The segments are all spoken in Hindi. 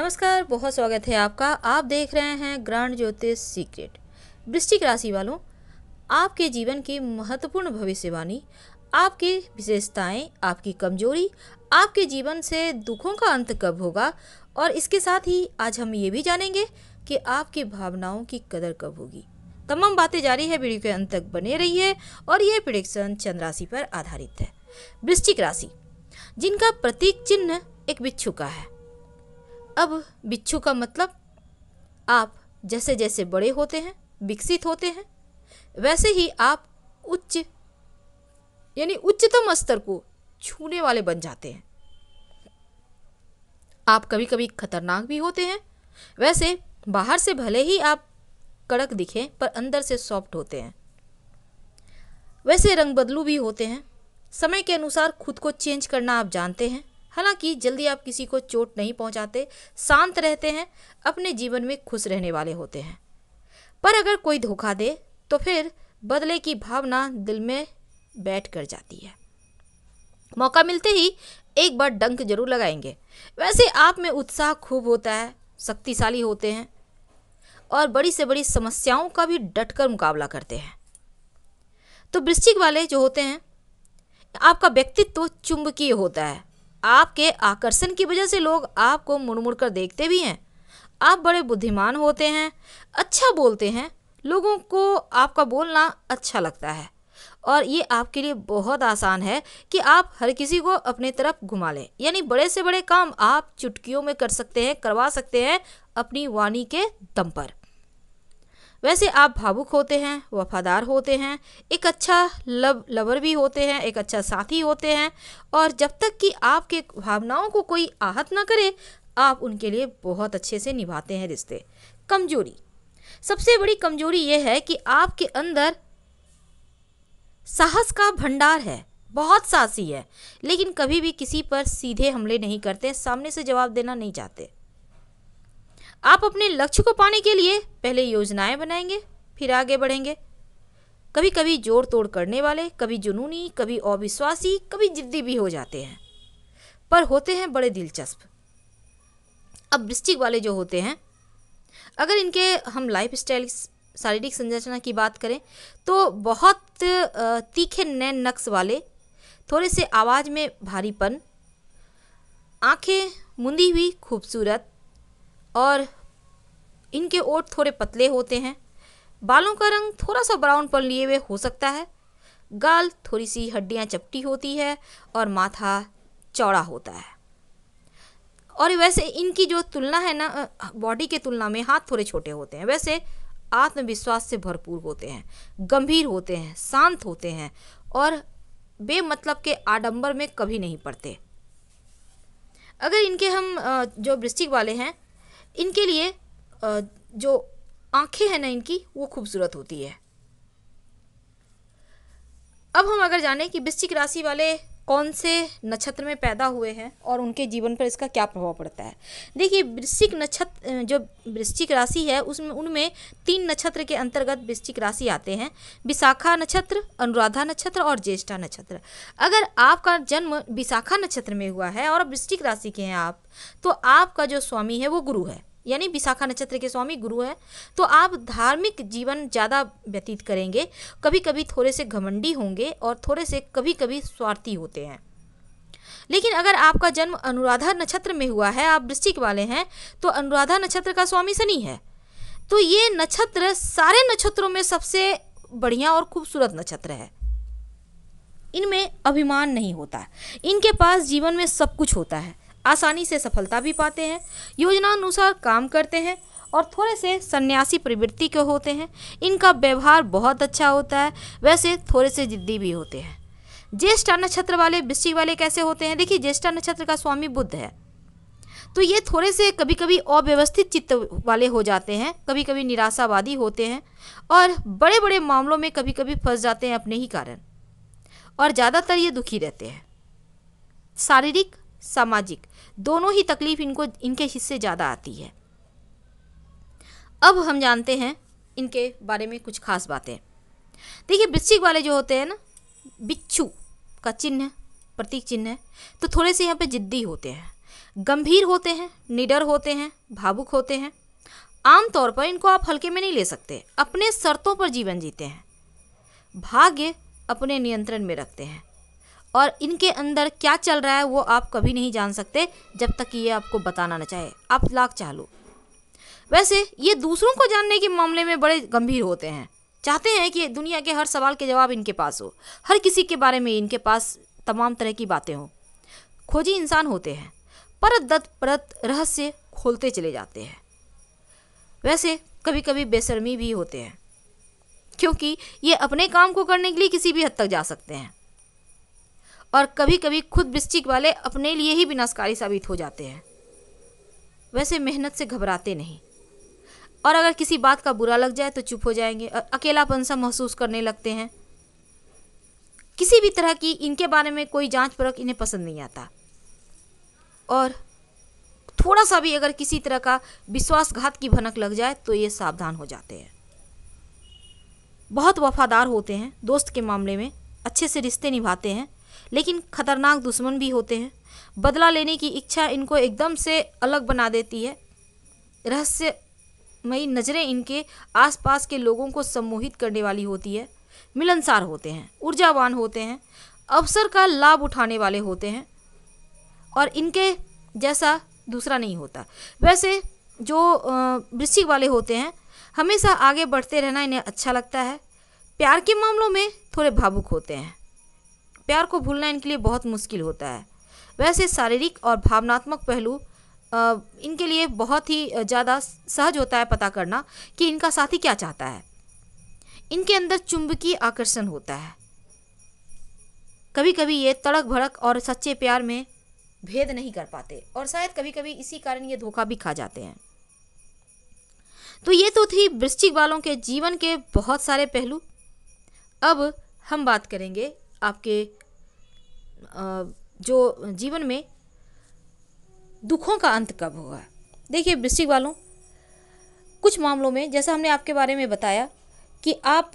नमस्कार बहुत स्वागत है आपका आप देख रहे हैं ग्रांड ज्योतिष सीक्रेट वृश्चिक राशि वालों आपके जीवन की महत्वपूर्ण भविष्यवाणी आपकी विशेषताएं आपकी कमजोरी आपके जीवन से दुखों का अंत कब होगा और इसके साथ ही आज हम ये भी जानेंगे कि आपकी भावनाओं की कदर कब होगी तमाम बातें जारी है वीडियो के अंत तक बने है और यह प्रिडिक्शन चंद्र राशि पर आधारित है वृश्चिक राशि जिनका प्रतीक चिन्ह एक बिच्छू का है अब बिच्छू का मतलब आप जैसे जैसे बड़े होते हैं विकसित होते हैं वैसे ही आप उच्च यानी उच्चतम स्तर को छूने वाले बन जाते हैं आप कभी कभी खतरनाक भी होते हैं वैसे बाहर से भले ही आप कड़क दिखें पर अंदर से सॉफ्ट होते हैं वैसे रंग बदलू भी होते हैं समय के अनुसार खुद को चेंज करना आप जानते हैं हालांकि जल्दी आप किसी को चोट नहीं पहुंचाते शांत रहते हैं अपने जीवन में खुश रहने वाले होते हैं पर अगर कोई धोखा दे तो फिर बदले की भावना दिल में बैठ कर जाती है मौका मिलते ही एक बार डंक जरूर लगाएंगे वैसे आप में उत्साह खूब होता है शक्तिशाली होते हैं और बड़ी से बड़ी समस्याओं का भी डटकर मुकाबला करते हैं तो वृश्चिक वाले जो होते हैं आपका व्यक्तित्व तो चुंबकीय होता है आपके आकर्षण की वजह से लोग आपको मुड़मुड़ कर देखते भी हैं आप बड़े बुद्धिमान होते हैं अच्छा बोलते हैं लोगों को आपका बोलना अच्छा लगता है और ये आपके लिए बहुत आसान है कि आप हर किसी को अपनी तरफ घुमा लें यानी बड़े से बड़े काम आप चुटकियों में कर सकते हैं करवा सकते हैं अपनी वाणी के दम पर वैसे आप भावुक होते हैं वफादार होते हैं एक अच्छा लव लवर भी होते हैं एक अच्छा साथी होते हैं और जब तक कि आपके भावनाओं को कोई आहत ना करे आप उनके लिए बहुत अच्छे से निभाते हैं रिश्ते कमजोरी सबसे बड़ी कमजोरी यह है कि आपके अंदर साहस का भंडार है बहुत साहसी है लेकिन कभी भी किसी पर सीधे हमले नहीं करते सामने से जवाब देना नहीं चाहते आप अपने लक्ष्य को पाने के लिए पहले योजनाएं बनाएंगे फिर आगे बढ़ेंगे कभी कभी जोड़ तोड़ करने वाले कभी जुनूनी कभी अविश्वासी कभी जिद्दी भी हो जाते हैं पर होते हैं बड़े दिलचस्प अब वृश्चिक वाले जो होते हैं अगर इनके हम लाइफ स्टाइल शारीरिक संरचना की बात करें तो बहुत तीखे नए नक्स वाले थोड़े से आवाज़ में भारीपन आंखें मुंदी हुई खूबसूरत और इनके ओट थोड़े पतले होते हैं बालों का रंग थोड़ा सा ब्राउन पर लिए हुए हो सकता है गाल थोड़ी सी हड्डियाँ चपटी होती है और माथा चौड़ा होता है और वैसे इनकी जो तुलना है ना बॉडी के तुलना में हाथ थोड़े छोटे होते हैं वैसे आत्मविश्वास से भरपूर होते हैं गंभीर होते हैं शांत होते हैं और बेमतलब के आडंबर में कभी नहीं पड़ते अगर इनके हम जो वृश्चिक वाले हैं इनके लिए जो आंखें हैं ना इनकी वो खूबसूरत होती है अब हम अगर जाने कि वृश्चिक राशि वाले कौन से नक्षत्र में पैदा हुए हैं और उनके जीवन पर इसका क्या प्रभाव पड़ता है देखिए वृश्चिक नक्षत्र जो वृश्चिक राशि है उसमें उनमें तीन नक्षत्र के अंतर्गत वृश्चिक राशि आते हैं विशाखा नक्षत्र अनुराधा नक्षत्र और ज्येष्ठा नक्षत्र अगर आपका जन्म विशाखा नक्षत्र में हुआ है और वृश्चिक राशि के हैं आप तो आपका जो स्वामी है वो गुरु है यानी विशाखा नक्षत्र के स्वामी गुरु हैं तो आप धार्मिक जीवन ज़्यादा व्यतीत करेंगे कभी कभी थोड़े से घमंडी होंगे और थोड़े से कभी कभी स्वार्थी होते हैं लेकिन अगर आपका जन्म अनुराधा नक्षत्र में हुआ है आप वृश्चिक वाले हैं तो अनुराधा नक्षत्र का स्वामी शनि है तो ये नक्षत्र सारे नक्षत्रों में सबसे बढ़िया और खूबसूरत नक्षत्र है इनमें अभिमान नहीं होता इनके पास जीवन में सब कुछ होता है आसानी से सफलता भी पाते हैं योजना अनुसार काम करते हैं और थोड़े से सन्यासी प्रवृत्ति के होते हैं इनका व्यवहार बहुत अच्छा होता है वैसे थोड़े से जिद्दी भी होते हैं ज्येष्ठा नक्षत्र वाले वृश्चिक वाले कैसे होते हैं देखिए ज्येष्ठा नक्षत्र का स्वामी बुद्ध है तो ये थोड़े से कभी कभी अव्यवस्थित चित्त वाले हो जाते हैं कभी कभी निराशावादी होते हैं और बड़े बड़े मामलों में कभी कभी फंस जाते हैं अपने ही कारण और ज़्यादातर ये दुखी रहते हैं शारीरिक सामाजिक दोनों ही तकलीफ इनको इनके हिस्से ज़्यादा आती है अब हम जानते हैं इनके बारे में कुछ खास बातें देखिए वृश्चिक वाले जो होते हैं ना बिच्छू का चिन्ह प्रतीक चिन्ह है तो थोड़े से यहाँ पे जिद्दी होते हैं गंभीर होते हैं निडर होते हैं भावुक होते हैं आमतौर पर इनको आप हल्के में नहीं ले सकते अपने शर्तों पर जीवन जीते हैं भाग्य अपने नियंत्रण में रखते हैं और इनके अंदर क्या चल रहा है वो आप कभी नहीं जान सकते जब तक कि ये आपको बताना ना चाहे आप लाख चाह लो वैसे ये दूसरों को जानने के मामले में बड़े गंभीर होते हैं चाहते हैं कि दुनिया के हर सवाल के जवाब इनके पास हो हर किसी के बारे में इनके पास तमाम तरह की बातें हों खोजी इंसान होते हैं परत दत परत रहस्य खोलते चले जाते हैं वैसे कभी कभी बेशर्मी भी होते हैं क्योंकि ये अपने काम को करने के लिए किसी भी हद तक जा सकते हैं और कभी कभी खुद वृश्चिक वाले अपने लिए ही विनाशकारी साबित हो जाते हैं वैसे मेहनत से घबराते नहीं और अगर किसी बात का बुरा लग जाए तो चुप हो जाएंगे और अकेलापन सा महसूस करने लगते हैं किसी भी तरह की इनके बारे में कोई जांच परख इन्हें पसंद नहीं आता और थोड़ा सा भी अगर किसी तरह का विश्वासघात की भनक लग जाए तो ये सावधान हो जाते हैं बहुत वफादार होते हैं दोस्त के मामले में अच्छे से रिश्ते निभाते हैं लेकिन खतरनाक दुश्मन भी होते हैं बदला लेने की इच्छा इनको एकदम से अलग बना देती है रहस्यमयी नज़रें इनके आसपास के लोगों को सम्मोहित करने वाली होती है मिलनसार होते हैं ऊर्जावान होते हैं अवसर का लाभ उठाने वाले होते हैं और इनके जैसा दूसरा नहीं होता वैसे जो वृश्चिक वाले होते हैं हमेशा आगे बढ़ते रहना इन्हें अच्छा लगता है प्यार के मामलों में थोड़े भावुक होते हैं प्यार को भूलना इनके लिए बहुत मुश्किल होता है वैसे शारीरिक और भावनात्मक पहलू इनके लिए बहुत ही ज़्यादा सहज होता है पता करना कि इनका साथी क्या चाहता है इनके अंदर चुंबकीय आकर्षण होता है कभी कभी ये तड़क भड़क और सच्चे प्यार में भेद नहीं कर पाते और शायद कभी कभी इसी कारण ये धोखा भी खा जाते हैं तो ये तो थी वृश्चिक वालों के जीवन के बहुत सारे पहलू अब हम बात करेंगे आपके जो जीवन में दुखों का अंत कब होगा देखिए वृश्चिक वालों कुछ मामलों में जैसा हमने आपके बारे में बताया कि आप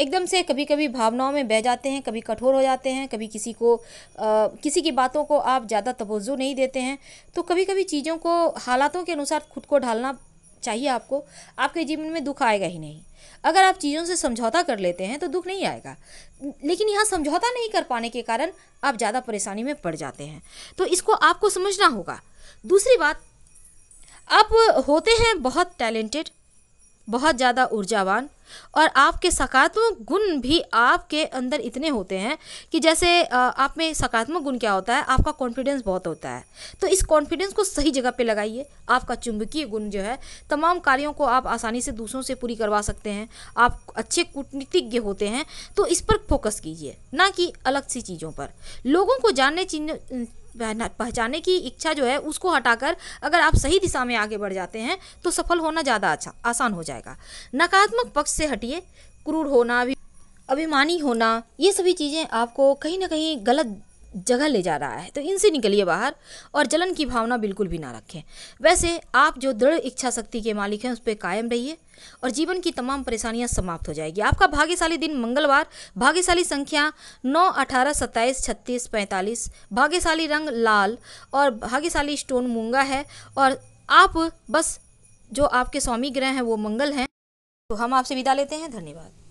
एकदम से कभी कभी भावनाओं में बह जाते हैं कभी कठोर हो जाते हैं कभी किसी को आ, किसी की बातों को आप ज़्यादा तवज्जो नहीं देते हैं तो कभी कभी चीज़ों को हालातों के अनुसार खुद को ढालना चाहिए आपको आपके जीवन में दुख आएगा ही नहीं अगर आप चीज़ों से समझौता कर लेते हैं तो दुख नहीं आएगा लेकिन यहाँ समझौता नहीं कर पाने के कारण आप ज़्यादा परेशानी में पड़ जाते हैं तो इसको आपको समझना होगा दूसरी बात आप होते हैं बहुत टैलेंटेड बहुत ज़्यादा ऊर्जावान और आपके सकारात्मक गुण भी आपके अंदर इतने होते हैं कि जैसे आप में सकारात्मक गुण क्या होता है आपका कॉन्फिडेंस बहुत होता है तो इस कॉन्फिडेंस को सही जगह पे लगाइए आपका चुंबकीय गुण जो है तमाम कार्यों को आप आसानी से दूसरों से पूरी करवा सकते हैं आप अच्छे कूटनीतिज्ञ होते हैं तो इस पर फोकस कीजिए ना कि अलग सी चीज़ों पर लोगों को जानने पहचाने की इच्छा जो है उसको हटाकर अगर आप सही दिशा में आगे बढ़ जाते हैं तो सफल होना ज़्यादा अच्छा आसान हो जाएगा नकारात्मक पक्ष से हटिए क्रूर होना अभिमानी होना ये सभी चीज़ें आपको कहीं ना कहीं गलत जगह ले जा रहा है तो इनसे निकलिए बाहर और जलन की भावना बिल्कुल भी ना रखें वैसे आप जो दृढ़ इच्छा शक्ति के मालिक हैं उस पर कायम रहिए और जीवन की तमाम परेशानियां समाप्त हो जाएगी आपका भाग्यशाली दिन मंगलवार भाग्यशाली संख्या नौ अठारह सत्ताईस छत्तीस पैंतालीस भाग्यशाली रंग लाल और भाग्यशाली स्टोन मूंगा है और आप बस जो आपके स्वामी ग्रह हैं वो मंगल हैं तो हम आपसे विदा लेते हैं धन्यवाद